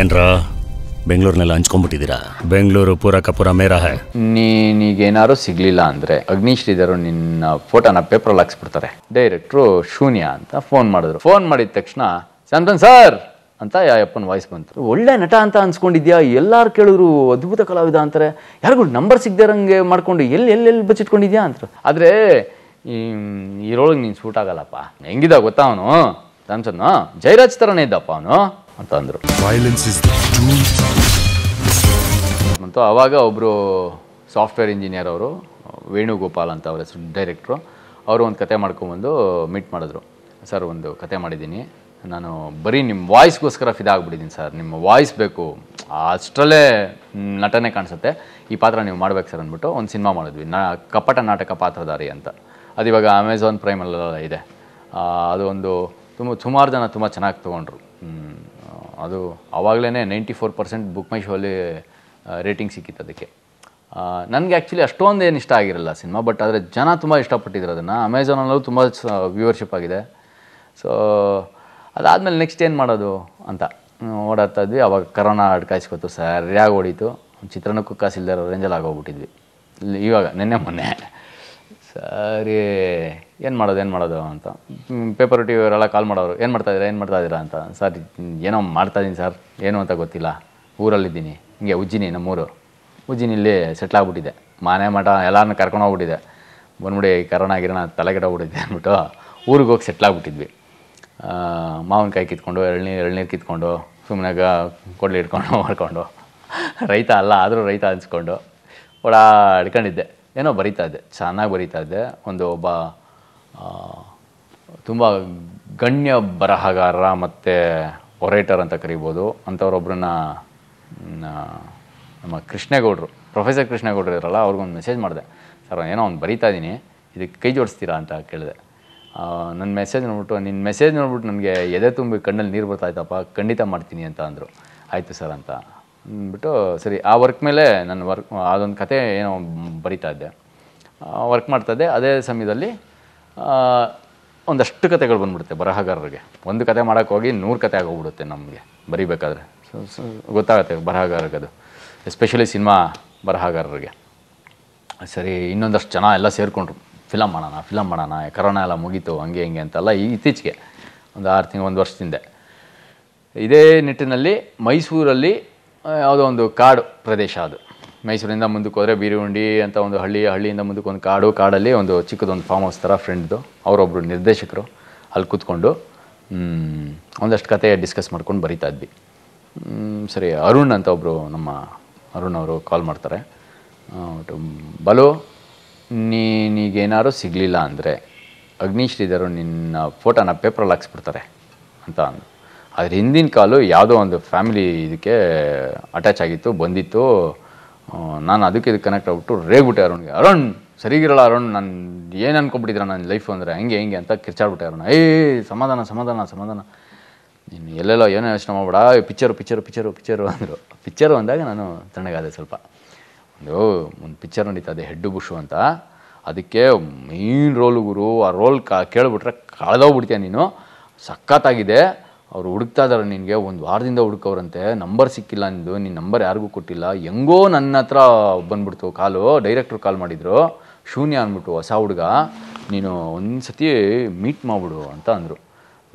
ಏನ್ರಾ ಬೆಂಗಳೂರಿನೆಲ್ಲ ಹಂಚ್ಕೊಂಡ್ಬಿಟ್ಟಿದ್ದೀರಾ ಬೆಂಗಳೂರು ಪೂರ ಕಪೂರ ಮೇರ ಹೇ ನೀನೀಗೇನಾರು ಸಿಗ್ಲಿಲ್ಲ ಅಂದ್ರೆ ಅಗ್ನಿಶ್ರೀಧರು ನಿನ್ನ ಫೋಟೋನ ಪೇಪರ್ ಹಾಕ್ಸ್ಬಿಡ್ತಾರೆ ಡೈರೆಕ್ಟ್ರು ಶೂನ್ಯ ಅಂತ ಫೋನ್ ಮಾಡಿದ್ರು ಫೋನ್ ಮಾಡಿದ ತಕ್ಷಣ ಸ್ಯಾಮ್ಸನ್ ಸರ್ ಅಂತ ಯಾಯಪ್ಪನ ವಾಯ್ಸ್ ಬಂತು ಒಳ್ಳೆ ನಟ ಅಂತ ಅನ್ಸ್ಕೊಂಡಿದ್ಯಾ ಎಲ್ಲಾರು ಕೇಳಿದ್ರು ಅದ್ಭುತ ಕಲಾವಿದ ಅಂತಾರೆ ಯಾರಿಗೂ ನಂಬರ್ ಸಿಗದೆ ಮಾಡ್ಕೊಂಡು ಎಲ್ಲಿ ಎಲ್ಲೆಲ್ಲಿ ಬಚ್ಚಿಟ್ಕೊಂಡಿದ್ಯಾ ಅಂತ ಆದರೆ ಈರೊಳಗೆ ಇರೋಳಗೆ ನೀನು ಸೂಟ್ ಆಗಲ್ಲಪ್ಪ ಹೆಂಗಿದ ಗೊತ್ತಾ ಅವನು ಸ್ಯಾಮ್ಸನ್ ಜೈರಾಜ್ ಥರನೇ ಇದ್ದಪ್ಪ ಅವನು ಅಂತ ಅಂದರು ಮತ್ತು ಆವಾಗ ಒಬ್ಬರು ಸಾಫ್ಟ್ವೇರ್ ಇಂಜಿನಿಯರ್ ಅವರು ವೇಣುಗೋಪಾಲ್ ಅಂತ ಅವರ ಹೆಸರು ಡೈರೆಕ್ಟ್ರು ಅವರು ಒಂದು ಕತೆ ಮಾಡ್ಕೊಂಬಂದು ಮೀಟ್ ಮಾಡಿದ್ರು ಸರ್ ಒಂದು ಕತೆ ಮಾಡಿದ್ದೀನಿ ನಾನು ಬರೀ ನಿಮ್ಮ ವಾಯ್ಸ್ಗೋಸ್ಕರ ಫಿದಾಗ್ಬಿಟ್ಟಿದ್ದೀನಿ ಸರ್ ನಿಮ್ಮ ವಾಯ್ಸ್ ಬೇಕು ಅಷ್ಟರಲ್ಲೇ ನಟನೆ ಕಾಣಿಸುತ್ತೆ ಈ ಪಾತ್ರ ನೀವು ಮಾಡ್ಬೇಕು ಸರ್ ಅಂದ್ಬಿಟ್ಟು ಒಂದು ಸಿನಿಮಾ ಮಾಡಿದ್ವಿ ನಾ ಕಪಟ ನಾಟಕ ಪಾತ್ರಧಾರಿ ಅಂತ ಅದು ಇವಾಗ ಅಮೆಝಾನ್ ಪ್ರೈಮಲ್ಲೆಲ್ಲ ಇದೆ ಅದು ಒಂದು ತುಂಬ ಸುಮಾರು ಜನ ತುಂಬ ಚೆನ್ನಾಗಿ ತೊಗೊಂಡ್ರು ಅದು ಆವಾಗಲೇ ninety four percent book my ಶೋಲಿ ರೇಟಿಂಗ್ ಸಿಕ್ಕಿತ್ತು ಅದಕ್ಕೆ ನನಗೆ ಆ್ಯಕ್ಚುಲಿ ಏನು ಇಷ್ಟ ಆಗಿರಲ್ಲ ಸಿನಿಮಾ ಬಟ್ ಆದರೆ ಜನ ತುಂಬ ಇಷ್ಟಪಟ್ಟಿದ್ರು ಅದನ್ನು ಅಮೆಝಾನಲ್ಲೂ ತುಂಬ ವ್ಯೂವರ್ಶಿಪ್ ಆಗಿದೆ ಸೊ ಅದಾದಮೇಲೆ ನೆಕ್ಸ್ಟ್ ಏನು ಮಾಡೋದು ಅಂತ ಓಡಾಡ್ತಾ ಇದ್ವಿ ಅವಾಗ ಕರೋನಾ ಅಡ್ಕಾಯಿಸ್ಕೊತು ಸರಿಯಾಗಿ ಓಡಿತು ಚಿತ್ರಣಕ್ಕೂ ಕಾಸಿಲ್ಲದೆ ರೇಂಜಲ್ಲಿ ಆಗೋಗ್ಬಿಟ್ಟಿದ್ವಿ ಇವಾಗ ನಿನ್ನೆ ಮೊನ್ನೆ ಸರಿ ಏನು ಮಾಡೋದು ಏನು ಮಾಡೋದು ಅಂತ ಪೇಪರ್ ಟಿ ಇವರೆಲ್ಲ ಕಾಲ್ ಮಾಡೋರು ಏನು ಮಾಡ್ತಾ ಇದ್ದೀರಾ ಏನು ಮಾಡ್ತಾ ಇದ್ದೀರಾ ಅಂತ ಸರ್ ಏನೋ ಮಾಡ್ತಾಯಿದ್ದೀನಿ ಸರ್ ಏನು ಅಂತ ಗೊತ್ತಿಲ್ಲ ಊರಲ್ಲಿದ್ದೀನಿ ಹಿಂಗೆ ಉಜ್ಜಿನಿ ನಮ್ಮೂರು ಉಜ್ಜಿನಿಲ್ಲಿ ಸೆಟ್ಲ್ ಆಗಿಬಿಟ್ಟಿದೆ ಮನೆ ಮಠ ಎಲ್ಲರನ್ನ ಕರ್ಕೊಂಡು ಹೋಗ್ಬಿಟ್ಟಿದೆ ಬಂದ್ಬಿಡಿ ಕರೋನಾ ಗಿರೋಣ ಹೋಗ್ಬಿಟ್ಟಿದ್ದೆ ಅಂದ್ಬಿಟ್ಟು ಊರಿಗೆ ಹೋಗಿ ಸೆಟ್ಲ್ ಆಗಿಬಿಟ್ಟಿದ್ವಿ ಮಾವಿನಕಾಯಿ ಕಿತ್ಕೊಂಡು ಎಳ್ನೀರು ಎಳ್ನೀರು ಕಿತ್ಕೊಂಡು ಸುಮ್ಮನೆ ಕೊಡ್ಲಿ ಇಟ್ಕೊಂಡು ಮಾಡ್ಕೊಂಡು ರೈತ ಅಲ್ಲ ಆದರೂ ರೈತ ಅನ್ಸ್ಕೊಂಡು ಓಡಾಡ್ಕೊಂಡಿದ್ದೆ ಏನೋ ಬರೀತಾ ಇದ್ದೆ ಚೆನ್ನಾಗಿ ಬರೀತಾ ಇದ್ದೆ ಒಂದು ಒಬ್ಬ ತುಂಬ ಗಣ್ಯ ಬರಹಗಾರ ಮತ್ತು ಒರೇಟರ್ ಅಂತ ಕರಿಬೋದು ಅಂಥವ್ರೊಬ್ಬರನ್ನ ನಮ್ಮ ಕೃಷ್ಣೇಗೌಡರು ಪ್ರೊಫೆಸರ್ ಕೃಷ್ಣೇಗೌಡರು ಇರಲ್ಲ ಅವ್ರಿಗೊಂದು ಮೆಸೇಜ್ ಮಾಡಿದೆ ಸರ್ ಏನೋ ಅವ್ನು ಬರಿತಾ ಇದ್ದೀನಿ ಇದಕ್ಕೆ ಕೈ ಜೋಡಿಸ್ತೀರಾ ಅಂತ ಕೇಳಿದೆ ನನ್ನ ಮೆಸೇಜ್ ನೋಡ್ಬಿಟ್ಟು ನಿನ್ನ ಮೆಸೇಜ್ ನೋಡ್ಬಿಟ್ಟು ನನಗೆ ಎದೆ ತುಂಬಿ ಕಣ್ಣಲ್ಲಿ ನೀರು ಬರ್ತಾಯ್ತಪ್ಪ ಖಂಡಿತ ಮಾಡ್ತೀನಿ ಅಂತ ಅಂದರು ಆಯಿತು ಸರ್ ಅಂತ ಅಂದ್ಬಿಟ್ಟು ಸರಿ ಆ ವರ್ಕ್ ಮೇಲೆ ನಾನು ವರ್ಕ್ ಅದೊಂದು ಕತೆ ಏನೋ ಬರಿತಾ ಇದ್ದೆ ವರ್ಕ್ ಮಾಡ್ತಾ ಇದ್ದೆ ಅದೇ ಸಮಯದಲ್ಲಿ ಒಂದಷ್ಟು ಕತೆಗಳು ಬಂದ್ಬಿಡುತ್ತೆ ಬರಹಗಾರರಿಗೆ ಒಂದು ಕತೆ ಹೋಗಿ ನೂರು ಕತೆ ಆಗೋಗ್ಬಿಡುತ್ತೆ ನಮಗೆ ಬರಿಬೇಕಾದ್ರೆ ಗೊತ್ತಾಗುತ್ತೆ ಅದು ಎಸ್ಪೆಷಲಿ ಸಿನಿಮಾ ಬರಹಗಾರರಿಗೆ ಸರಿ ಇನ್ನೊಂದಷ್ಟು ಜನ ಎಲ್ಲ ಸೇರಿಕೊಂಡ್ರು ಫಿಲಮ್ ಮಾಡೋಣ ಫಿಲಮ್ ಮಾಡೋಣ ಕರೋನಾ ಎಲ್ಲ ಮುಗೀತು ಹಂಗೆ ಹಿಂಗೆ ಅಂತೆಲ್ಲ ಇತ್ತೀಚೆಗೆ ಒಂದು ಆರು ತಿಂಗಳು ಒಂದು ವರ್ಷದಿಂದ ಇದೇ ನಿಟ್ಟಿನಲ್ಲಿ ಮೈಸೂರಲ್ಲಿ ಯಾವುದೋ ಒಂದು ಕಾಡು ಪ್ರದೇಶ ಅದು ಮೈಸೂರಿಂದ ಮುಂದಕ್ಕೆ ಹೋದರೆ ಬೀರುಂಡಿ ಅಂತ ಒಂದು ಹಳ್ಳಿ ಹಳ್ಳಿಯಿಂದ ಮುಂದಕ್ಕೆ ಒಂದು ಕಾಡು ಕಾಡಲ್ಲಿ ಒಂದು ಚಿಕ್ಕದೊಂದು ಫಾರ್ಮ್ ಹೌಸ್ ಥರ ಫ್ರೆಂಡ್ದು ಅವರೊಬ್ಬರು ನಿರ್ದೇಶಕರು ಅಲ್ಲಿ ಕೂತ್ಕೊಂಡು ಒಂದಷ್ಟು ಕತೆ ಡಿಸ್ಕಸ್ ಮಾಡ್ಕೊಂಡು ಬರಿತಾ ಇದ್ವಿ ಸರಿ ಅರುಣ್ ಅಂತ ಒಬ್ಬರು ನಮ್ಮ ಅರುಣ್ ಅವರು ಕಾಲ್ ಮಾಡ್ತಾರೆ ಬಲು ನೀನೀಗೇನಾದ್ರು ಸಿಗಲಿಲ್ಲ ಅಂದರೆ ಅಗ್ನಿಶ್ರೀಧರು ನಿನ್ನ ಫೋಟೋನ ಪೇಪರಲ್ಲಿ ಹಾಕ್ಸ್ಬಿಡ್ತಾರೆ ಅಂತ ಅಂದ ಆದರೆ ಹಿಂದಿನ ಕಾಲು ಯಾವುದೋ ಒಂದು ಫ್ಯಾಮಿಲಿ ಇದಕ್ಕೆ ಅಟ್ಯಾಚ್ ಆಗಿತ್ತು ಬಂದಿತ್ತು ನಾನು ಅದಕ್ಕೆ ಇದಕ್ಕೆ ಕನೆಕ್ಟ್ ಆಗ್ಬಿಟ್ಟು ರೇಗ್ಬಿಟ್ಟೆ ಅರುಣ್ಗೆ ಅರುಣ್ ಸರಿಗಿರಲ್ಲ ಅರುಣ್ ನಾನು ಏನು ಅನ್ಕೊಂಡ್ಬಿಟ್ಟಿದ್ರೆ ನನ್ನ ಲೈಫ್ ಅಂದರೆ ಹಂಗೆ ಹಿಂಗೆ ಅಂತ ಕಿರ್ಚಾಡ್ಬಿಟ್ಟೆ ಅರುಣ್ ಏ ಸಮಾಧಾನ ಸಮಾಧಾನ ಸಮಾಧಾನ ನೀನು ಎಲ್ಲೆಲ್ಲ ಏನೋ ಯೋಚನೆ ಮಾಡಬೇಡ ಪಿಕ್ಚರು ಪಿಕ್ಚರು ಪಿಕ್ಚರು ಪಿಕ್ಚರು ಅಂದರು ಪಿಕ್ಚರು ಅಂದಾಗ ನಾನು ತಣ್ಣಗಾದೆ ಸ್ವಲ್ಪ ಒಂದು ಒಂದು ಪಿಕ್ಚರ್ ನಡೀತಾ ಅದೇ ಹೆಡ್ಡು ಬುಷು ಅಂತ ಅದಕ್ಕೆ ಮೇನ್ ರೋಲ್ ಗುರು ಆ ರೋಲ್ ಕಾ ಕೇಳಿಬಿಟ್ರೆ ಕಳೆದೋಗ್ಬಿಡ್ತೀಯ ನೀನು ಸಖತ್ತಾಗಿದೆ ಅವರು ಹುಡುಕ್ತಾ ಇದ್ದಾರೆ ನಿನಗೆ ಒಂದು ವಾರದಿಂದ ಹುಡುಕವ್ರಂತೆ ನಂಬರ್ ಸಿಕ್ಕಿಲ್ಲ ನಿಂದು ನಿನ್ನ ನಂಬರ್ ಯಾರಿಗೂ ಕೊಟ್ಟಿಲ್ಲ ಹೆಂಗೋ ನನ್ನ ಹತ್ರ ಬಂದ್ಬಿಡ್ತು ಕಾಲು ಡೈರೆಕ್ಟ್ರು ಕಾಲ್ ಮಾಡಿದರು ಶೂನ್ಯ ಅಂದ್ಬಿಟ್ಟು ಹೊಸ ಹುಡುಗ ನೀನು ಒಂದು ಸತಿ ಮೀಟ್ ಮಾಡಿಬಿಡು ಅಂತ ಅಂದರು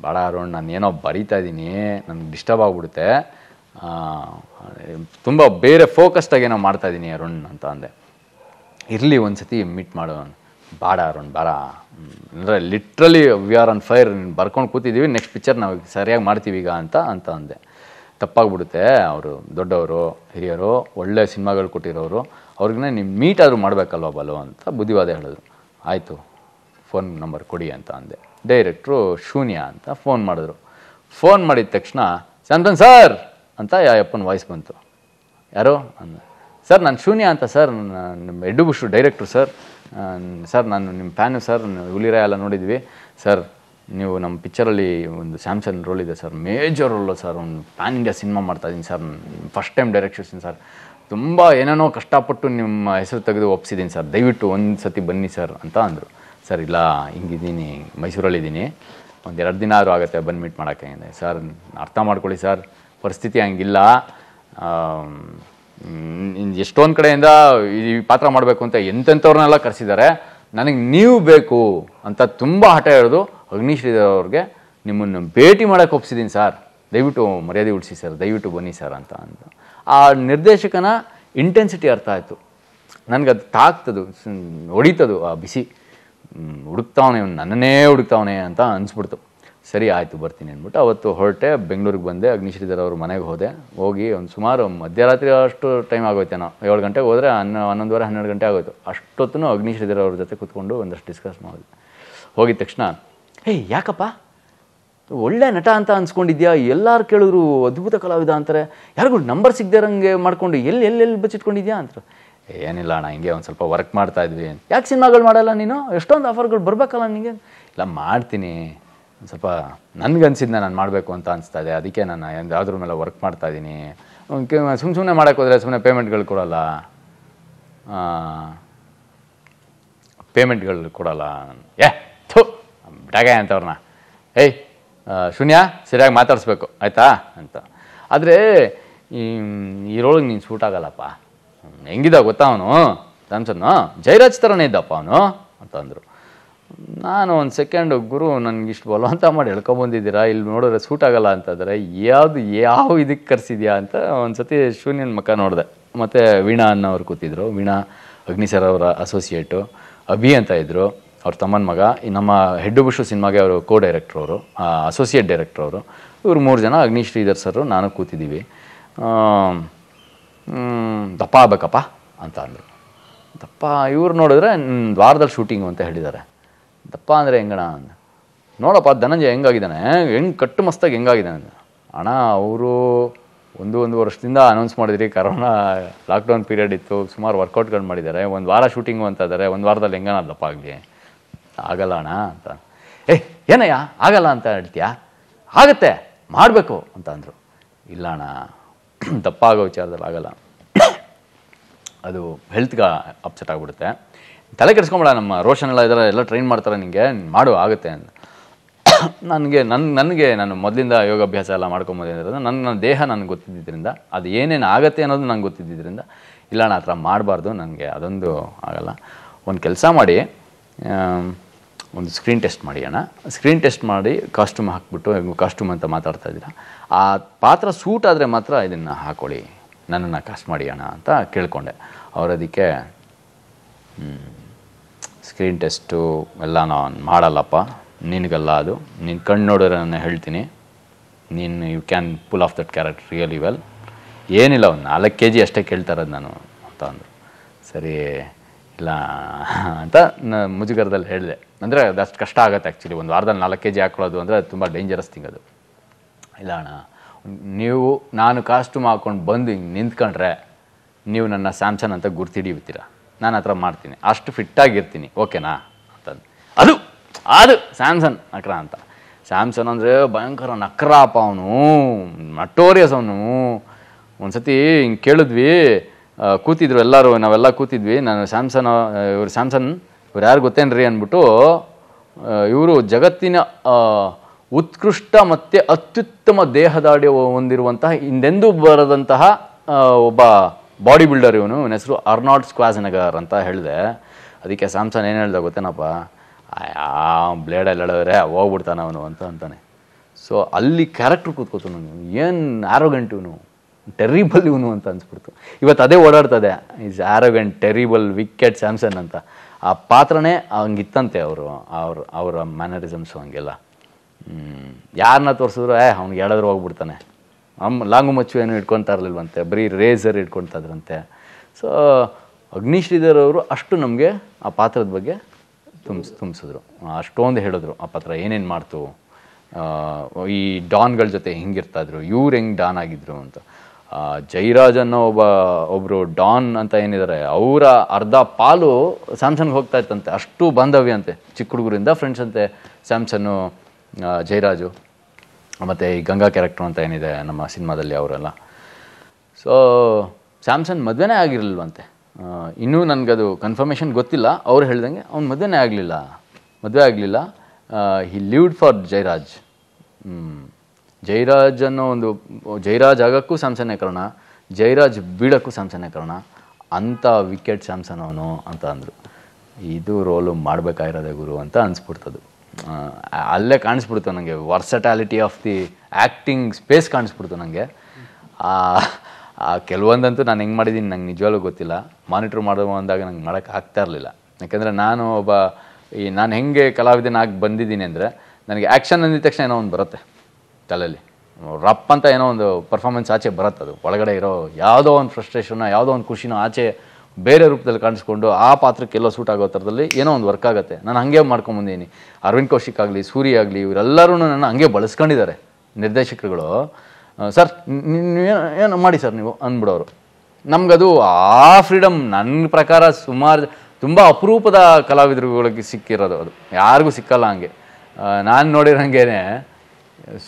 ಭಾಳ ಅರುಣ್ ನಾನು ಏನೋ ಬರೀತಾ ಇದ್ದೀನಿ ನನಗೆ ಡಿಸ್ಟರ್ಬ್ ಆಗಿಬಿಡುತ್ತೆ ತುಂಬ ಬೇರೆ ಫೋಕಸ್ಡಾಗಿ ಏನೋ ಮಾಡ್ತಾಯಿದ್ದೀನಿ ಅರುಣ್ ಅಂತ ಅಂದೆ ಇರಲಿ ಒಂದು ಸತಿ ಮೀಟ್ ಮಾಡೋಣ ಬಾಡ ಅರುಣ್ ಬಾಡ ಅಂದರೆ literally we are on fire ಬರ್ಕೊಂಡು ಕೂತಿದ್ದೀವಿ ನೆಕ್ಸ್ಟ್ ಪಿಕ್ಚರ್ ನಾವು ಸರಿಯಾಗಿ ಮಾಡ್ತೀವಿ ಈಗ ಅಂತ ಅಂತ ಅಂದೆ ತಪ್ಪಾಗ್ಬಿಡುತ್ತೆ ಅವರು ದೊಡ್ಡವರು ಹಿರಿಯರು ಒಳ್ಳೆ ಸಿನಿಮಾಗಳು ಕೊಟ್ಟಿರೋರು ಅವ್ರಿಗೆ ನೀವು ಮೀಟ್ ಆದರೂ ಮಾಡಬೇಕಲ್ವ ಬಲು ಅಂತ ಬುದ್ಧಿವಾದ ಹೇಳಿದ್ರು ಆಯಿತು ಫೋನ್ ನಂಬರ್ ಕೊಡಿ ಅಂತ ಅಂದೆ ಡೈರೆಕ್ಟ್ರು ಶೂನ್ಯ ಅಂತ ಫೋನ್ ಮಾಡಿದ್ರು ಫೋನ್ ಮಾಡಿದ ತಕ್ಷಣ ಚಂದನ್ ಸರ್ ಅಂತ ಯಪ್ಪನ ವಾಯ್ಸ್ ಬಂತು ಯಾರೋ ಅಂದ ಸರ್ ನಾನು ಶೂನ್ಯ ಅಂತ ಸರ್ ನಾನು ಬುಷ್ರು ಡೈರೆಕ್ಟ್ರು ಸರ್ ಸರ್ ನಾನು ನಿಮ್ಮ ಫ್ಯಾನು ಸರ್ ಹುಲಿರಾಯ ಎಲ್ಲ ನೋಡಿದ್ವಿ ಸರ್ ನೀವು ನಮ್ಮ ಪಿಕ್ಚರಲ್ಲಿ ಒಂದು ಸ್ಯಾಮ್ಸಂಗ್ ರೋಲ್ ಇದೆ ಸರ್ ಮೇಜರ್ ರೋಲು ಸರ್ ಒಂದು ಪ್ಯಾನ್ ಇಂಡಿಯಾ ಸಿನಿಮಾ ಮಾಡ್ತಾ ಇದ್ದೀನಿ sir first time direction sir ತುಂಬ ಏನೇನೋ ಕಷ್ಟಪಟ್ಟು ನಿಮ್ಮ ಹೆಸರು ತೆಗೆದು ಒಪ್ಪಿಸಿದ್ದೀನಿ ಸರ್ ದಯವಿಟ್ಟು ಒಂದು ಸತಿ ಬನ್ನಿ ಸರ್ ಅಂತ ಅಂದರು ಸರ್ ಇಲ್ಲ ಹಿಂಗಿದ್ದೀನಿ ಮೈಸೂರಲ್ಲಿದ್ದೀನಿ ಒಂದು ಎರಡು ದಿನ ಆದರೂ ಆಗುತ್ತೆ ಬಂದು ಮೀಟ್ ಮಾಡೋಕ್ಕೆ ಸರ್ ಅರ್ಥ ಮಾಡ್ಕೊಳ್ಳಿ ಸರ್ ಪರಿಸ್ಥಿತಿ ಹಂಗಿಲ್ಲ ಎಷ್ಟೊಂದು ಕಡೆಯಿಂದ ಈ ಪಾತ್ರ ಮಾಡಬೇಕು ಅಂತ ಎಂತೆಂಥವ್ರನ್ನೆಲ್ಲ ಕರೆಸಿದ್ದಾರೆ ನನಗೆ ನೀವು ಬೇಕು ಅಂತ ತುಂಬ ಹಠ ಹೇಳೋದು ಅಗ್ನಿಶ್ರೀಧರ್ ಅವ್ರಿಗೆ ನಿಮ್ಮನ್ನು ಭೇಟಿ ಮಾಡೋಕ್ಕೆ ಒಪ್ಸಿದ್ದೀನಿ ಸರ್ ದಯವಿಟ್ಟು ಮರ್ಯಾದೆ ಉಳಿಸಿ ಸರ್ ದಯವಿಟ್ಟು ಬನ್ನಿ ಸರ್ ಅಂತ ಅಂತ ಆ ನಿರ್ದೇಶಕನ ಇಂಟೆನ್ಸಿಟಿ ಅರ್ಥ ಆಯಿತು ಅದು ತಾಕ್ತದು ಹೊಡಿತದು ಆ ಬಿಸಿ ಹುಡುಕ್ತಾವನೆ ನನ್ನನ್ನೇ ಹುಡುಕ್ತಾವನೆ ಅಂತ ಅನಿಸ್ಬಿಡ್ತು ಸರಿ ಆಯಿತು ಬರ್ತೀನಿ ಅಂದ್ಬಿಟ್ಟು ಅವತ್ತು ಹೊರಟೆ ಬೆಂಗಳೂರಿಗೆ ಬಂದೆ ಅಗ್ನಿಶ್ರೀಧರ್ ಅವ್ರ ಮನೆಗೆ ಹೋದೆ ಹೋಗಿ ಒಂದು ಸುಮಾರು ಮಧ್ಯರಾತ್ರಿ ಅಷ್ಟು ಟೈಮ್ ಆಗೋಯ್ತೆ ನಾವು ಏಳು ಗಂಟೆಗೆ ಹೋದರೆ ಹನ್ನ ಹನ್ನೊಂದುವರೆ ಹನ್ನೆರಡು ಗಂಟೆ ಆಗೋಯ್ತು ಅಷ್ಟೊತ್ತು ಅಗ್ನಿಶ್ರೀಧರ್ ಅವ್ರ ಜೊತೆ ಕೂತ್ಕೊಂಡು ಒಂದಷ್ಟು ಡಿಸ್ಕಸ್ ಮಾಡಿದೆ ಹೋಗಿದ ತಕ್ಷಣ ಏಯ್ ಯಾಕಪ್ಪ ಒಳ್ಳೆ ನಟ ಅಂತ ಅನ್ಸ್ಕೊಂಡಿದ್ಯಾ ಎಲ್ಲರೂ ಕೇಳಿದ್ರು ಅದ್ಭುತ ಕಲಾವಿದ ಅಂತಾರೆ ಯಾರಿಗೂ ನಂಬರ್ ಸಿಗದೆ ಮಾಡ್ಕೊಂಡು ಎಲ್ಲಿ ಎಲ್ಲಿ ಬಚ್ಚಿಟ್ಕೊಂಡಿದ್ಯಾ ಅಂತ ಏನಿಲ್ಲ ಅಣ್ಣ ಹಿಂಗೆ ಒಂದು ಸ್ವಲ್ಪ ವರ್ಕ್ ಮಾಡ್ತಾ ಇದ್ವಿ ಯಾಕೆ ಸಿನಿಮಾಗಳು ಮಾಡಲ್ಲ ನೀನು ಎಷ್ಟೊಂದು ಆಫರ್ಗಳು ಬರಬೇಕಲ್ಲ ನಿನಗೆ ಇಲ್ಲ ಮಾಡ್ತೀನಿ ಒಂದು ಸ್ವಲ್ಪ ನನಗನ್ಸಿದ್ದ ನಾನು ಮಾಡಬೇಕು ಅಂತ ಅನಿಸ್ತಾ ಇದೆ ಅದಕ್ಕೆ ನಾನು ಯಾವುದ್ರ ಮೇಲೆ ವರ್ಕ್ ಮಾಡ್ತಾ ಇದ್ದೀನಿ ಸುಮ್ಮ ಸುಮ್ಮನೆ ಮಾಡೋಕ್ಕೆ ಹೋದರೆ ಸುಮ್ಮನೆ ಪೇಮೆಂಟ್ಗಳು ಕೊಡೋಲ್ಲ ಪೇಮೆಂಟ್ಗಳು ಕೊಡೋಲ್ಲ ಏ ಥೂ ಡಾಗೆ ಅಂತವ್ರನ್ನ ಏಯ್ ಶೂನ್ಯ ಸರಿಯಾಗಿ ಮಾತಾಡಿಸ್ಬೇಕು ಆಯಿತಾ ಅಂತ ಆದರೆ ಇರೋಳಿಗೆ ನೀನು ಸೂಟ್ ಆಗಲ್ಲಪ್ಪ ಹೆಂಗಿದ ಗೊತ್ತಾ ಅವನು ಅನ್ಸೋದು ಜೈರಾಜ್ ಥರನೇ ಇದ್ದಪ್ಪ ಅವನು ಅಂತಂದರು ನಾನು ಒಂದು ಸೆಕೆಂಡ್ ಗುರು ಬಲ ಅಂತ ಮಾಡಿ ಹೇಳ್ಕೊಬಂದಿದ್ದೀರಾ ಇಲ್ಲಿ ನೋಡಿದ್ರೆ ಸೂಟ್ ಆಗಲ್ಲ ಅಂತಂದರೆ ಯಾವುದು ಯಾವ ಇದಕ್ಕೆ ಕರೆಸಿದ್ಯಾ ಅಂತ ಒಂದು ಸತಿ ಶೂನ್ಯನ ಮಕ್ಕ ನೋಡಿದೆ ಮತ್ತು ವೀಣಾ ಅನ್ನೋರು ಕೂತಿದ್ರು ವೀಣಾ ಅಗ್ನಿಸರ್ ಅವರ ಅಸೋಸಿಯೇಟು ಅಭಿ ಅಂತ ಇದ್ದರು ಅವ್ರ ತಮ್ಮನ ಮಗ ನಮ್ಮ ಹೆಡ್ ಬುಷು ಸಿನಿಮಾಗೆ ಅವರು ಕೋ ಡೈರೆಕ್ಟ್ರ್ ಅವರು ಅಸೋಸಿಯೇಟ್ ಡೈರೆಕ್ಟ್ರ್ ಅವರು ಇವರು ಮೂರು ಜನ ಅಗ್ನಿ ಶ್ರೀಧರ್ ನಾನು ಕೂತಿದ್ದೀವಿ ದಪ್ಪ ಆಗ್ಬೇಕಪ್ಪ ಅಂತ ಅಂದರು ದಪ್ಪ ಇವ್ರು ನೋಡಿದ್ರೆ ವಾರದಲ್ಲಿ ಶೂಟಿಂಗು ಅಂತ ಹೇಳಿದ್ದಾರೆ ದಪ್ಪ ಅಂದರೆ ಹೆಂಗಣ ಅಂದ ನೋಡಪ್ಪ ಧನಂಜಯ ಹೆಂಗಾಗಿದ್ದಾನೆ ಹೆಂಗೆ ಕಟ್ಟು ಮಸ್ತಾಗಿ ಹೆಂಗಾಗಿದ್ದಾನೆ ಅಂದ ಅಣ್ಣ ಅವರು ಒಂದು ಒಂದು ವರ್ಷದಿಂದ ಅನೌನ್ಸ್ ಮಾಡಿದ್ರಿ ಕರೋನಾ ಲಾಕ್ಡೌನ್ ಪೀರಿಯಡ್ ಇತ್ತು ಸುಮಾರು ವರ್ಕೌಟ್ಗಳು ಮಾಡಿದ್ದಾರೆ ಒಂದು ವಾರ ಶೂಟಿಂಗು ಅಂತ ಇದ್ದಾರೆ ಒಂದು ವಾರದಲ್ಲಿ ಹೆಂಗನ ದಪ್ಪ ಆಗಲಿ ಆಗಲ್ಲ ಅಣ್ಣ ಅಂತ ಏ ಏನಯ್ಯ ಆಗಲ್ಲ ಅಂತ ಹೇಳ್ತೀಯಾ ಆಗತ್ತೆ ಮಾಡಬೇಕು ಅಂತ ಅಂದರು ಇಲ್ಲ ಅಣ್ಣ ದಪ್ಪ ಆಗೋ ವಿಚಾರದಲ್ಲಿ ಆಗಲ್ಲ ಅದು ಹೆಲ್ತ್ಗೆ ಅಪ್ಸೆಟ್ ಆಗಿಬಿಡುತ್ತೆ ತಲೆ ಕೆಡಿಸ್ಕೊಂಬೇಡ ನಮ್ಮ ರೋಷನ್ ಎಲ್ಲ ಇದ್ದಾರೆ ಎಲ್ಲ ಟ್ರೈನ್ ಮಾಡ್ತಾರೆ ನಿಮಗೆ ಮಾಡು ಆಗುತ್ತೆ ಅಂತ ನನಗೆ ನನ್ನ ನನಗೆ ನಾನು ಮೊದಲಿಂದ ಯೋಗಾಭ್ಯಾಸ ಎಲ್ಲ ಮಾಡ್ಕೊಂಬೋದಿರೋದು ನನ್ನ ನನ್ನ ದೇಹ ನನಗೆ ಗೊತ್ತಿದ್ದರಿಂದ ಅದು ಏನೇನು ಆಗುತ್ತೆ ಅನ್ನೋದು ನಂಗೆ ಗೊತ್ತಿದ್ದರಿಂದ ಇಲ್ಲ ನಾನು ಆ ಥರ ಮಾಡಬಾರ್ದು ನನಗೆ ಅದೊಂದು ಆಗಲ್ಲ ಒಂದು ಕೆಲಸ ಮಾಡಿ ಒಂದು ಸ್ಕ್ರೀನ್ ಟೆಸ್ಟ್ ಮಾಡಿ ಅಣ್ಣ ಸ್ಕ್ರೀನ್ ಟೆಸ್ಟ್ ಮಾಡಿ ಕಾಸ್ಟ್ಯೂಮ್ ಹಾಕ್ಬಿಟ್ಟು ಕಾಸ್ಟ್ಯೂಮ್ ಅಂತ ಮಾತಾಡ್ತಾ ಇದ್ದೀರಾ ಆ ಪಾತ್ರ ಸೂಟ್ ಆದರೆ ಮಾತ್ರ ಇದನ್ನು ಹಾಕೊಳ್ಳಿ ನನ್ನನ್ನು ಕಾಸ್ಟ್ ಮಾಡಿ ಅಣ್ಣ ಅಂತ ಕೇಳಿಕೊಂಡೆ ಅವರದಕ್ಕೆ ಸ್ಕ್ರೀನ್ ಟೆಸ್ಟು ಎಲ್ಲ ನಾನು ಮಾಡಲ್ಲಪ್ಪ ನಿನಗಲ್ಲ ಅದು ನೀನು ಕಣ್ಣು ನೋಡಿದ್ರೆ ನಾನು ಹೇಳ್ತೀನಿ ನೀನು you can pull off that character really well ಏನಿಲ್ಲ ಒಂದು ನಾಲ್ಕು ಕೆ ಜಿ ಅಷ್ಟೇ ಕೇಳ್ತಾರದು ನಾನು ಅಂತ ಅಂದರು ಸರಿ ಇಲ್ಲ ಅಂತ ನಾನು ಮುಜುಗರದಲ್ಲಿ ಹೇಳಿದೆ ಅಂದರೆ ಅಷ್ಟು ಕಷ್ಟ ಆಗುತ್ತೆ ಆ್ಯಕ್ಚುಲಿ ಒಂದು ವಾರದಲ್ಲಿ ನಾಲ್ಕು ಕೆ ಜಿ ಹಾಕೊಳ್ಳೋದು ಅಂದರೆ ತುಂಬ ಡೇಂಜರಸ್ ಥಿಂಗ್ ಅದು ಇಲ್ಲ ಅಣ್ಣ ನೀವು ನಾನು ಕಾಸ್ಟ್ಯೂಮ್ ಹಾಕ್ಕೊಂಡು ಬಂದು ಹಿಂಗೆ ನಿಂತ್ಕೊಂಡ್ರೆ ನೀವು ನನ್ನ ಸ್ಯಾಮ್ಸನ್ ಅಂತ ಗುರ್ತಿಡಿಯುತ್ತೀರ ನಾನು ಆ ಮಾಡ್ತೀನಿ ಅಷ್ಟು ಫಿಟ್ಟಾಗಿರ್ತೀನಿ ಓಕೆನಾ ಅಂತಂದು ಅದು ಅದು ಸ್ಯಾಮ್ಸನ್ ನಕ್ರ ಅಂತ ಸ್ಯಾಮ್ಸನ್ ಅಂದರೆ ಭಯಂಕರ ನಕ್ರಾಪ ಅವನು ನಟೋರಿಯಸ್ ಅವನು ಒಂದು ಸತಿ ಹಿಂಗೆ ಕೇಳಿದ್ವಿ ಕೂತಿದ್ರು ಎಲ್ಲರೂ ನಾವೆಲ್ಲ ಕೂತಿದ್ವಿ ನಾನು ಸ್ಯಾಮ್ಸನ್ ಇವ್ರು ಸ್ಯಾಮ್ಸನ್ ಇವ್ರು ಯಾರು ಗೊತ್ತೇನ್ರಿ ಅಂದ್ಬಿಟ್ಟು ಇವರು ಜಗತ್ತಿನ ಉತ್ಕೃಷ್ಟ ಮತ್ತು ಅತ್ಯುತ್ತಮ ದೇಹದಾಡಿ ಹೊಂದಿರುವಂತಹ ಹಿಂದೆಂದೂ ಬರದಂತಹ ಒಬ್ಬ ಬಾಡಿ ಬಿಲ್ಡರ್ ಇವನು ಇವನ ಹೆಸರು ಅರ್ನಾಲ್ಡ್ ಸ್ಕ್ವಾಝನಗರ್ ಅಂತ ಹೇಳಿದೆ ಅದಕ್ಕೆ ಸ್ಯಾಮ್ಸನ್ ಏನು ಹೇಳ್ದೆ ಗೊತ್ತೇನಪ್ಪ ಆ ಬ್ಲೇಡಲ್ಲಿ ಹೇಳಿದ್ರೆ ಹೋಗ್ಬಿಡ್ತಾನೆ ಅವನು ಅಂತ ಅಂತಾನೆ ಸೊ ಅಲ್ಲಿ ಕ್ಯಾರೆಕ್ಟ್ರ್ ಕೂತ್ಕೋತು ನಾನು ಏನು ಆರೋಗಂಟ್ ಇವನು ಟೆರಿಬಲ್ ಇವನು ಅಂತ ಅನ್ಸ್ಬಿಡ್ತು ಇವತ್ತು ಅದೇ ಓಡಾಡ್ತದೆ is arrogant terrible wicked Samson ಅಂತ ಆ ಪಾತ್ರನೇ ಹಂಗಿತ್ತಂತೆ ಅವರು ಅವ್ರ ಅವರ ಮ್ಯಾನರಿಸಮ್ಸು ಹಂಗೆಲ್ಲ ಯಾರನ್ನ ತೋರಿಸಿದ್ರು ಏ ಅವ್ನಿಗೆ ಹೇಳಿದ್ರು ಹೋಗ್ಬಿಡ್ತಾನೆ ಅಮ್ಮ ಲಾಂಗು ಮಚ್ಚು ಏನು ಇಟ್ಕೊತಾ ಇರಲಿಲ್ವಂತೆ ಬರೀ ರೇಸರ್ ಇಟ್ಕೊತಾ ಇದ್ರಂತೆ ಸೊ ಅಗ್ನಿಶ್ರೀಧರ್ ಅವರು ಅಷ್ಟು ನಮಗೆ ಆ ಪಾತ್ರದ ಬಗ್ಗೆ ತುಂಬಿಸ್ ತುಂಬಿಸಿದ್ರು ಅಷ್ಟೊಂದು ಹೇಳಿದ್ರು ಆ ಪಾತ್ರ ಏನೇನು ಮಾಡ್ತು ಈ ಡಾನ್ಗಳ ಜೊತೆ ಹೆಂಗಿರ್ತಾಯಿದ್ರು ಇವ್ರು ಹೆಂಗೆ ಡಾನ್ ಆಗಿದ್ರು ಅಂತ ಜೈರಾಜ್ ಅನ್ನೋ ಒಬ್ಬ ಒಬ್ಬರು ಡಾನ್ ಅಂತ ಏನಿದ್ದಾರೆ ಅವರ ಅರ್ಧ ಪಾಲು ಸ್ಯಾಮ್ಸಂಗ್ ಹೋಗ್ತಾ ಇತ್ತಂತೆ ಅಷ್ಟು ಬಾಂಧವ್ಯ ಅಂತೆ ಚಿಕ್ಕ ಹುಡುಗರಿಂದ ಫ್ರೆಂಡ್ಸ್ ಅಂತೆ ಸ್ಯಾಮ್ಸನ್ನು ಜೈರಾಜು ಮತ್ತು ಈ ಗಂಗಾ ಕ್ಯಾರೆಕ್ಟರ್ ಅಂತ ಏನಿದೆ ನಮ್ಮ ಸಿನಿಮಾದಲ್ಲಿ ಅವರೆಲ್ಲ ಸೊ ಸ್ಯಾಮ್ಸನ್ ಮದುವೆನೇ ಆಗಿರಲಿಲ್ವಂತೆ ಇನ್ನೂ ನನಗದು ಕನ್ಫರ್ಮೇಷನ್ ಗೊತ್ತಿಲ್ಲ ಅವ್ರು ಹೇಳ್ದಂಗೆ ಅವ್ನು ಮದುವೆನೇ ಆಗಲಿಲ್ಲ ಮದುವೆ ಆಗಲಿಲ್ಲ he lived for Jairaj Jairaj ಅನ್ನೋ ಒಂದು ಜೈರಾಜ್ ಆಗೋಕ್ಕೂ ಸ್ಯಾಮ್ಸನ್ನೇ ಕಾರಣ ಜೈರಾಜ್ ಬೀಳೋಕ್ಕೂ ಸ್ಯಾಮ್ಸನ್ನೇ ಕಾರಣ ಅಂಥ ವಿಕೆಟ್ ಸ್ಯಾಮ್ಸನ್ ಅವನು ಅಂತ ಅಂದರು ಇದು ರೋಲು ಮಾಡಬೇಕಾಗಿರೋದೆ ಗುರು ಅಂತ ಅನಿಸ್ಬಿಡ್ತದು ಅಲ್ಲೇ ಕಾಣಿಸ್ಬಿಡ್ತು ನನಗೆ versatility of the acting space ಕಾಣಿಸ್ಬಿಡ್ತು ನನಗೆ ಕೆಲವೊಂದಂತೂ ನಾನು ಹೆಂಗೆ ಮಾಡಿದ್ದೀನಿ ನಂಗೆ ನಿಜವಾಗ್ಲೂ ಗೊತ್ತಿಲ್ಲ ಮಾನಿಟ್ರ್ ಮಾಡೋ ಅಂದಾಗ ನಂಗೆ ಮಾಡೋಕ್ಕೆ ಆಗ್ತಾ ಇರಲಿಲ್ಲ ಯಾಕೆಂದರೆ ನಾನು ಒಬ್ಬ ಈ ನಾನು ಹೆಂಗೆ ಕಲಾವಿದನಾಗಿ ಬಂದಿದ್ದೀನಿ ಅಂದರೆ ನನಗೆ ಆ್ಯಕ್ಷನ್ ಅಂದಿದ ತಕ್ಷಣ ಏನೋ ಒಂದು ಬರುತ್ತೆ ತಲೆಯಲ್ಲಿ ರಪ್ ಅಂತ ಏನೋ ಒಂದು ಪರ್ಫಾರ್ಮೆನ್ಸ್ ಆಚೆ ಬರುತ್ತೆ ಅದು ಒಳಗಡೆ ಇರೋ ಯಾವುದೋ ಒಂದು ಫ್ರಸ್ಟ್ರೇಷನ್ನ ಯಾವುದೋ ಒಂದು ಖುಷಿನೋ ಆಚೆ ಬೇರೆ ರೂಪದಲ್ಲಿ ಕಾಣಿಸ್ಕೊಂಡು ಆ ಪಾತ್ರಕ್ಕೆ ಸೂಟ್ ಆಗೋ ಥರದಲ್ಲಿ ಏನೋ ಒಂದು ವರ್ಕ್ ಆಗುತ್ತೆ ನಾನು ಹಾಗೆ ಮಾಡ್ಕೊಂಬಂದೀನಿ ಅರವಿಂದ್ ಕೌಶಿಕ್ ಆಗಲಿ ಸೂರಿ ಆಗಲಿ ಇವರೆಲ್ಲರೂ ನನ್ನ ಹಂಗೆ ಬಳಸ್ಕೊಂಡಿದ್ದಾರೆ ನಿರ್ದೇಶಕರುಗಳು ಸರ್ ಏನು ಮಾಡಿ ಸರ್ ನೀವು ಅಂದ್ಬಿಡೋರು ನಮಗದು ಆ ಫ್ರೀಡಮ್ ನನ್ನ ಪ್ರಕಾರ ಸುಮಾರು ತುಂಬ ಅಪರೂಪದ ಕಲಾವಿದರುಗಳಿಗೆ ಸಿಕ್ಕಿರೋದು ಅದು ಯಾರಿಗೂ ಸಿಕ್ಕಲ್ಲ ಹಂಗೆ ನಾನು ನೋಡಿರೋ ಹಂಗೇ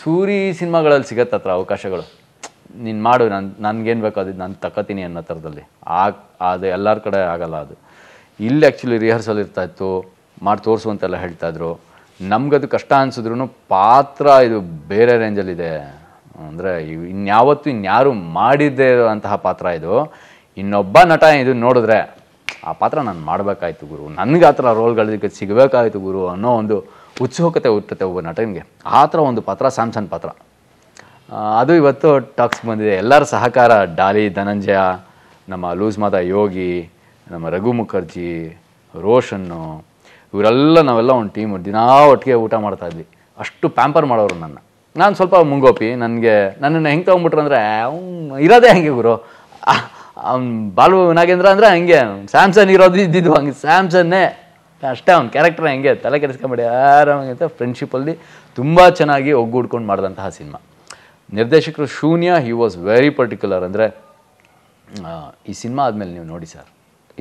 ಸೂರಿ ಸಿನಿಮಾಗಳಲ್ಲಿ ಸಿಗತ್ತೆ ಹತ್ರ ಅವಕಾಶಗಳು ನೀನು ಮಾಡು ನಾನು ನನಗೇನು ಬೇಕು ಅದು ನಾನು ತಕ್ಕತೀನಿ ಅನ್ನೋ ಥರದಲ್ಲಿ ಆ ಅದು ಎಲ್ಲರ ಕಡೆ ಆಗಲ್ಲ ಅದು ಇಲ್ಲಿ ಆ್ಯಕ್ಚುಲಿ ರಿಹರ್ಸಲ್ ಇರ್ತಾಯಿತ್ತು ಮಾಡಿ ತೋರಿಸುವಂತೆಲ್ಲ ಹೇಳ್ತಾಯಿದ್ರು ನಮಗದು ಕಷ್ಟ ಅನಿಸಿದ್ರು ಪಾತ್ರ ಇದು ಬೇರೆ ರೇಂಜಲ್ಲಿದೆ ಅಂದರೆ ಇನ್ಯಾವತ್ತೂ ಇನ್ಯಾರು ಮಾಡಿದ್ದೇ ಇರೋಂತಹ ಪಾತ್ರ ಇದು ಇನ್ನೊಬ್ಬ ನಟ ಇದು ನೋಡಿದ್ರೆ ಆ ಪಾತ್ರ ನಾನು ಮಾಡಬೇಕಾಯ್ತು ಗುರು ನನಗೆ ಆ ಥರ ರೋಲ್ಗಳಿಗೆ ಸಿಗಬೇಕಾಯ್ತು ಗುರು ಅನ್ನೋ ಒಂದು ಉತ್ಸುಕತೆ ಹುಟ್ಟುತ್ತೆ ಒಬ್ಬ ನಟನಿಗೆ ಆ ಥರ ಒಂದು ಪಾತ್ರ ಸ್ಯಾಮ್ಸನ್ ಪಾತ್ರ ಅದು ಇವತ್ತು ಟಾಕ್ಸ್ ಬಂದಿದೆ ಎಲ್ಲರ ಸಹಕಾರ ಡಾಲಿ ಧನಂಜಯ ನಮ್ಮ ಲೂಸ್ ಮಾತಾ ಯೋಗಿ ನಮ್ಮ ರಘು ಮುಖರ್ಜಿ ರೋಷನ್ನು ಇವರೆಲ್ಲ ನಾವೆಲ್ಲ ಒಂದು ಟೀಮ್ ದಿನಾ ಒಟ್ಟಿಗೆ ಊಟ ಮಾಡ್ತಾ ಇದ್ವಿ ಅಷ್ಟು ಪ್ಯಾಂಪರ್ ಮಾಡೋರು ನನ್ನ ನಾನು ಸ್ವಲ್ಪ ಮುಂಗೋಪಿ ನನಗೆ ನನ್ನನ್ನು ಹೆಂಗೆ ತೊಗೊಂಬಿಟ್ರು ಅಂದರೆ ಇರೋದೇ ಹಂಗೆ ಗುರು ಅವ್ನು ಬಾಲು ನಾಗೇಂದ್ರ ಅಂದರೆ ಹಂಗೆ ಸ್ಯಾಮ್ಸನ್ ಇರೋದು ಇದ್ದಿದ್ದು ಹಂಗೆ ಸ್ಯಾಮ್ಸನ್ನೇ ಅಷ್ಟೇ ಅವ್ನು ಕ್ಯಾರೆಕ್ಟರ್ ಹೆಂಗೆ ತಲೆ ಕೆಡಿಸ್ಕೊಂಬೇಡಿ ಆರಾಮಾಗಿ ಅಂತ ಫ್ರೆಂಡ್ಶಿಪ್ಪಲ್ಲಿ ತುಂಬ ಚೆನ್ನಾಗಿ ಒಗ್ಗೂಡ್ಕೊಂಡು ಮಾಡಿದಂತಹ ಸಿನಿಮಾ ನಿರ್ದೇಶಕರು ಶೂನ್ಯ ಹಿ ವಾಸ್ ವೆರಿ ಪರ್ಟಿಕ್ಯುಲರ್ ಅಂದರೆ ಈ ಸಿನಿಮಾ ಆದಮೇಲೆ ನೀವು ನೋಡಿ ಸರ್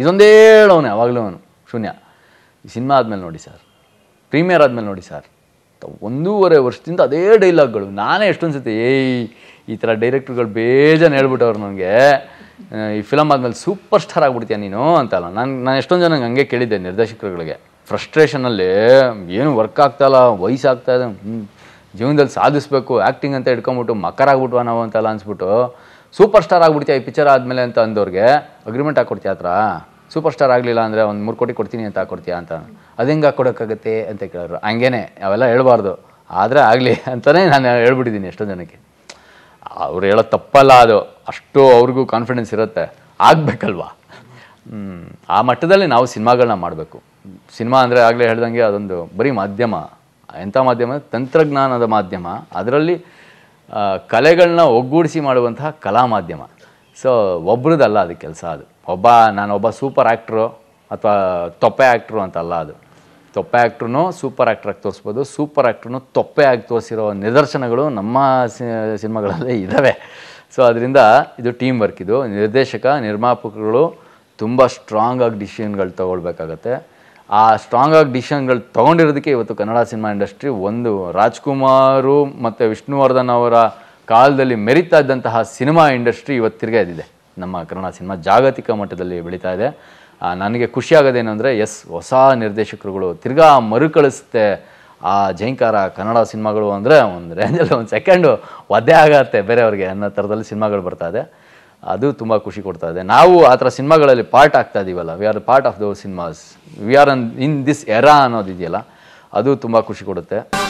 ಇದೊಂದೇ ಹೇಳೋನು ಯಾವಾಗಲೂ ಅವನು ಶೂನ್ಯ ಈ ಸಿನಿಮಾ ಆದಮೇಲೆ ನೋಡಿ ಸರ್ ಪ್ರೀಮಿಯರ್ ಆದಮೇಲೆ ನೋಡಿ ಸರ್ ಒಂದೂವರೆ ವರ್ಷದಿಂದ ಅದೇ ಡೈಲಾಗ್ಗಳು ನಾನೇ ಎಷ್ಟೊಂದು ಸತಿ ಏಯ್ ಈ ಥರ ಡೈರೆಕ್ಟ್ರ್ಗಳು ಬೇಜಾನು ಹೇಳ್ಬಿಟ್ಟವ್ರು ನನಗೆ ಈ ಫಿಲಮ್ ಆದಮೇಲೆ ಸೂಪರ್ ಸ್ಟಾರ್ ಆಗಿಬಿಡ್ತೀಯ ನೀನು ಅಂತಲ್ಲ ನಾನು ನಾನು ಎಷ್ಟೊಂದು ಜನ ಹಂಗೆ ಕೇಳಿದ್ದೆ ನಿರ್ದೇಶಕರುಗಳಿಗೆ ಫ್ರಸ್ಟ್ರೇಷನಲ್ಲಿ ಏನು ವರ್ಕ್ ಆಗ್ತಾಯಿಲ್ಲ ವಯಸ್ಸಾಗ್ತಾಯಿದೆ ಜೀವನದಲ್ಲಿ ಸಾಧಿಸಬೇಕು ಆ್ಯಕ್ಟಿಂಗ್ ಅಂತ ಹಿಡ್ಕೊಂಬಿಟ್ಟು ಮಕ್ಕರಾಗ್ಬಿಟ್ವ ನಾವು ಅಂತೆಲ್ಲ ಅನ್ಸ್ಬಿಟ್ಟು ಸೂಪರ್ ಸ್ಟಾರ್ ಆಗ್ಬಿಡ್ತೀಯ ಈ ಪಿಕ್ಚರ್ ಆದಮೇಲೆ ಅಂತ ಅಂದವ್ರಿಗೆ ಅಗ್ರಿಮೆಂಟ್ ಹಾಕ್ಕೊಡ್ತೀಯ ಹತ್ರ ಸೂಪರ್ ಸ್ಟಾರ್ ಆಗಲಿಲ್ಲ ಅಂದರೆ ಒಂದು ಮೂರು ಕೋಟಿ ಕೊಡ್ತೀನಿ ಅಂತ ಹಾಕ್ಕೊಡ್ತೀಯ ಅಂತ ಅದು ಹಿಂಗೆ ಹಾಕ್ಕೊಡೋಕ್ಕಾಗತ್ತೆ ಅಂತ ಕೇಳಿದ್ರು ಹಂಗೇನೆ ಅವೆಲ್ಲ ಹೇಳ್ಬಾರ್ದು ಆದರೆ ಆಗಲಿ ಅಂತಲೇ ನಾನು ಹೇಳ್ಬಿಟ್ಟಿದ್ದೀನಿ ಎಷ್ಟೋ ಜನಕ್ಕೆ ಅವ್ರು ಹೇಳೋ ತಪ್ಪಲ್ಲ ಅದು ಅಷ್ಟು ಅವ್ರಿಗೂ ಕಾನ್ಫಿಡೆನ್ಸ್ ಇರುತ್ತೆ ಆಗಬೇಕಲ್ವಾ ಆ ಮಟ್ಟದಲ್ಲಿ ನಾವು ಸಿನಿಮಾಗಳನ್ನ ಮಾಡಬೇಕು ಸಿನಿಮಾ ಅಂದರೆ ಆಗಲೇ ಹೇಳ್ದಂಗೆ ಅದೊಂದು ಬರೀ ಮಾಧ್ಯಮ ಎಂಥ ಮಾಧ್ಯಮ ತಂತ್ರಜ್ಞಾನದ ಮಾಧ್ಯಮ ಅದರಲ್ಲಿ ಕಲೆಗಳನ್ನ ಒಗ್ಗೂಡಿಸಿ ಮಾಡುವಂತಹ ಕಲಾ ಮಾಧ್ಯಮ ಸೊ ಒಬ್ರದ್ದಲ್ಲ ಅದು ಕೆಲಸ ಅದು ಒಬ್ಬ ನಾನೊಬ್ಬ ಸೂಪರ್ ಆ್ಯಕ್ಟ್ರು ಅಥವಾ ತೊಪ್ಪೆ ಆ್ಯಕ್ಟ್ರು ಅಂತಲ್ಲ ಅದು ತೊಪ್ಪೆ ಆ್ಯಕ್ಟ್ರೂ ಸೂಪರ್ ಆ್ಯಕ್ಟ್ರಾಗಿ ತೋರಿಸ್ಬೋದು ಸೂಪರ್ ಆ್ಯಕ್ಟ್ರೂ ತೊಪ್ಪೆ ಆಗಿ ತೋರಿಸಿರೋ ನಿದರ್ಶನಗಳು ನಮ್ಮ ಸಿನಿಮಾಗಳಲ್ಲಿ ಇದ್ದಾವೆ ಸೊ ಅದರಿಂದ ಇದು ಟೀಮ್ ವರ್ಕ್ ಇದು ನಿರ್ದೇಶಕ ನಿರ್ಮಾಪಕಗಳು ತುಂಬ ಸ್ಟ್ರಾಂಗಾಗಿ ಡಿಸಿಷನ್ಗಳು ತಗೊಳ್ಬೇಕಾಗತ್ತೆ ಆ ಸ್ಟ್ರಾಂಗ್ ಆಗಿ ಡಿಸಿಷನ್ಗಳು ತೊಗೊಂಡಿರೋದಕ್ಕೆ ಇವತ್ತು ಕನ್ನಡ ಸಿನಿಮಾ ಇಂಡಸ್ಟ್ರಿ ಒಂದು ರಾಜ್ಕುಮಾರು ಮತ್ತು ವಿಷ್ಣುವರ್ಧನ್ ಅವರ ಕಾಲದಲ್ಲಿ ಮೆರಿತಾ ಇದ್ದಂತಹ ಸಿನಿಮಾ ಇಂಡಸ್ಟ್ರಿ ಇವತ್ತು ತಿರ್ಗಾ ಇದ್ದಿದೆ ನಮ್ಮ ಕನ್ನಡ ಸಿನಿಮಾ ಜಾಗತಿಕ ಮಟ್ಟದಲ್ಲಿ ಬೆಳೀತಾ ಇದೆ ನನಗೆ ಖುಷಿಯಾಗೋದೇನು ಅಂದರೆ ಎಸ್ ಹೊಸ ನಿರ್ದೇಶಕರುಗಳು ತಿರ್ಗಾ ಮರುಕಳಿಸುತ್ತೆ ಆ ಜೈಂಕಾರ ಕನ್ನಡ ಸಿನಿಮಾಗಳು ಅಂದರೆ ಒಂದು ರೇಂಜಲ್ಲಿ ಒಂದು ಸೆಕೆಂಡು ಒದ್ದೆ ಆಗತ್ತೆ ಬೇರೆಯವ್ರಿಗೆ ಅನ್ನೋ ಥರದಲ್ಲಿ ಸಿನಿಮಾಗಳು ಬರ್ತಾ ಇದೆ ಅದು ತುಂಬ ಖುಷಿ ಕೊಡ್ತಾ ಇದೆ ನಾವು ಆ ಥರ ಸಿನಿಮಾಗಳಲ್ಲಿ ಪಾರ್ಟ್ ಆಗ್ತಾ ಇದ್ದೀವಲ್ಲ we are part of those cinemas we are on in this era ಅನ್ನೋದಿದೆಯಲ್ಲ ಅದು ತುಂಬ ಖುಷಿ ಕೊಡುತ್ತೆ